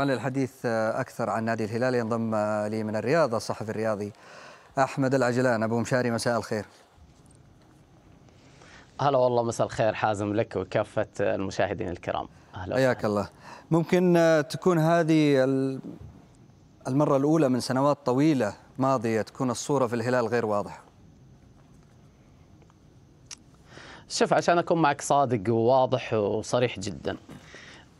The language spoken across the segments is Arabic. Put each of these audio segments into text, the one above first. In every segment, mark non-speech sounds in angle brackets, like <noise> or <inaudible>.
للحديث أكثر عن نادي الهلال ينضم لي من الرياض الصحفي الرياضي أحمد العجلان أبو مشاري مساء الخير هلا والله مساء الخير حازم لك وكافة المشاهدين الكرام أهلا حياك الله ممكن تكون هذه المرة الأولى من سنوات طويلة ماضية تكون الصورة في الهلال غير واضحة شوف عشان أكون معك صادق وواضح وصريح جدا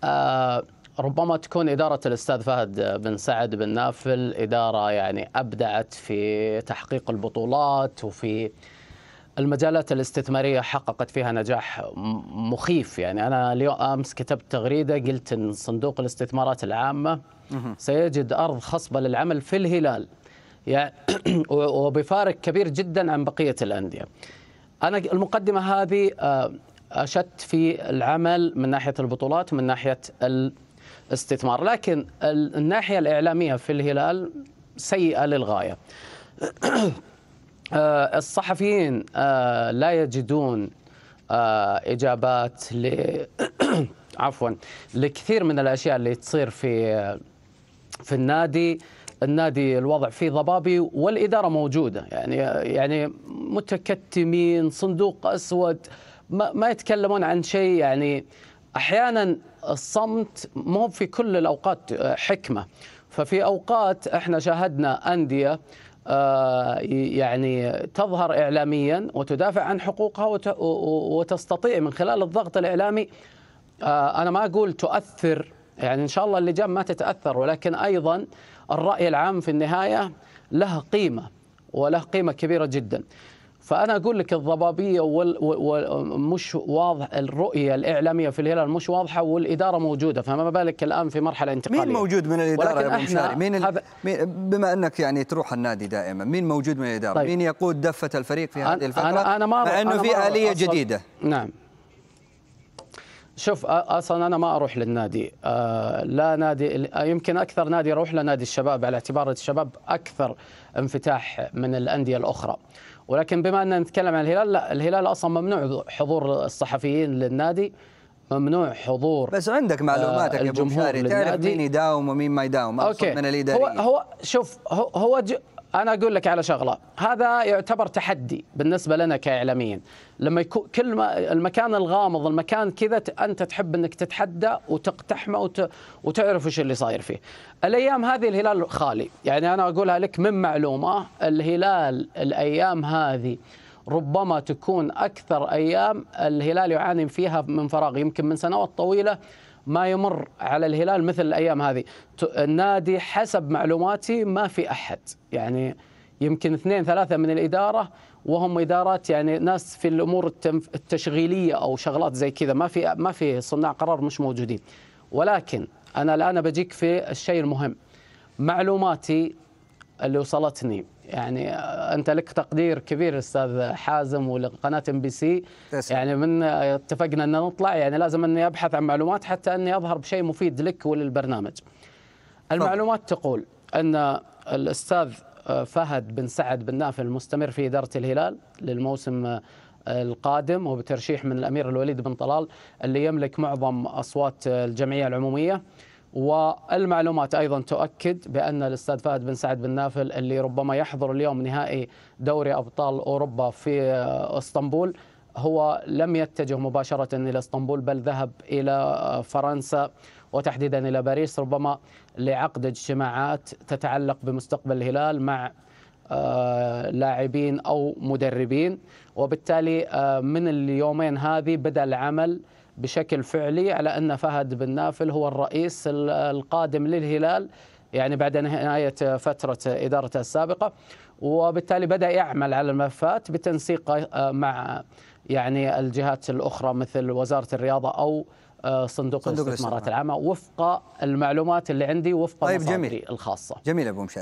آه ربما تكون إدارة الأستاذ فهد بن سعد بن نافل إدارة يعني أبدعت في تحقيق البطولات وفي المجالات الاستثمارية حققت فيها نجاح مخيف يعني أنا اليوم أمس كتبت تغريدة قلت أن صندوق الاستثمارات العامة سيجد أرض خصبة للعمل في الهلال يعني <clears throat> وبفارق كبير جدا عن بقية الأندية أنا المقدمة هذه آه، أشدت في العمل من ناحية البطولات ومن ناحية استثمار لكن الناحية الإعلامية في الهلال سيئة للغاية <clears throat> آه، الصحفيين آه، لا يجدون آه، إجابات ل <clears throat> عفوا لكثير من الأشياء اللي تصير في في النادي النادي الوضع فيه ضبابي والإدارة موجودة يعني يعني متكتمين صندوق أسود ما, ما يتكلمون عن شيء يعني احيانا الصمت مو في كل الاوقات آه، حكمه ففي اوقات احنا شاهدنا انديه آه، يعني تظهر اعلاميا وتدافع عن حقوقها وتستطيع من خلال الضغط الاعلامي آه، انا ما اقول تؤثر يعني ان شاء الله اللجان ما تتاثر ولكن ايضا الراي العام في النهايه له قيمه وله قيمه كبيره جدا. فانا اقول لك الضبابيه ومش واضح الرؤيه الاعلاميه في الهلال مش واضحه والاداره موجوده فما بالك الان في مرحله انتقاليه مين موجود من الاداره يا ابو مين, ال... مين بما انك يعني تروح النادي دائما مين موجود من الاداره طيب. مين يقود دفه الفريق في هذه الفتره أنا أنا ما مع انه في اليه جديده نعم شوف اصلا انا ما اروح للنادي لا نادي يمكن اكثر نادي اروح له نادي الشباب على اعتبار الشباب اكثر انفتاح من الانديه الاخرى ولكن بما ان نتكلم عن الهلال لا الهلال اصلا ممنوع حضور الصحفيين للنادي ممنوع حضور بس عندك معلوماتك يا ابو مشاري تعرف مين يداوم ومين ما يداوم اوكي من الاداريين هو هو شوف هو, هو انا اقول لك على شغله هذا يعتبر تحدي بالنسبه لنا كاعلاميين لما يكون كل ما المكان الغامض المكان كذا انت تحب انك تتحدى وتقتحمه وت... وتعرف وش اللي صاير فيه الايام هذه الهلال خالي يعني انا اقولها لك من معلومه الهلال الايام هذه ربما تكون أكثر أيام الهلال يعاني فيها من فراغ يمكن من سنوات طويلة ما يمر على الهلال مثل الأيام هذه النادي حسب معلوماتي ما في أحد يعني يمكن اثنين ثلاثة من الإدارة وهم إدارات يعني ناس في الأمور التشغيلية أو شغلات زي كذا ما في ما في صناع قرار مش موجودين ولكن أنا الآن بجيك في الشيء المهم معلوماتي اللي وصلتني يعني انت لك تقدير كبير استاذ حازم ولقناه ام بي سي يعني من اتفقنا ان نطلع يعني لازم اني ابحث عن معلومات حتى اني اظهر بشيء مفيد لك وللبرنامج. المعلومات تقول ان الاستاذ فهد بن سعد بن نافل المستمر في اداره الهلال للموسم القادم وبترشيح من الامير الوليد بن طلال اللي يملك معظم اصوات الجمعيه العموميه والمعلومات ايضا تؤكد بان الاستاذ فهد بن سعد بن نافل اللي ربما يحضر اليوم نهائي دوري ابطال اوروبا في اسطنبول هو لم يتجه مباشره الى اسطنبول بل ذهب الى فرنسا وتحديدا الى باريس ربما لعقد اجتماعات تتعلق بمستقبل الهلال مع آه، لاعبين او مدربين وبالتالي آه، من اليومين هذه بدا العمل بشكل فعلي على أن فهد بن نافل هو الرئيس القادم للهلال يعني بعد نهاية فترة إدارته السابقة وبالتالي بدأ يعمل على الملفات بتنسيق آه، مع يعني الجهات الأخرى مثل وزارة الرياضة أو آه، صندوق, صندوق الاستثمارات العامة وفق المعلومات اللي عندي وفق طيب مصادري الخاصة جميل أبو مشاري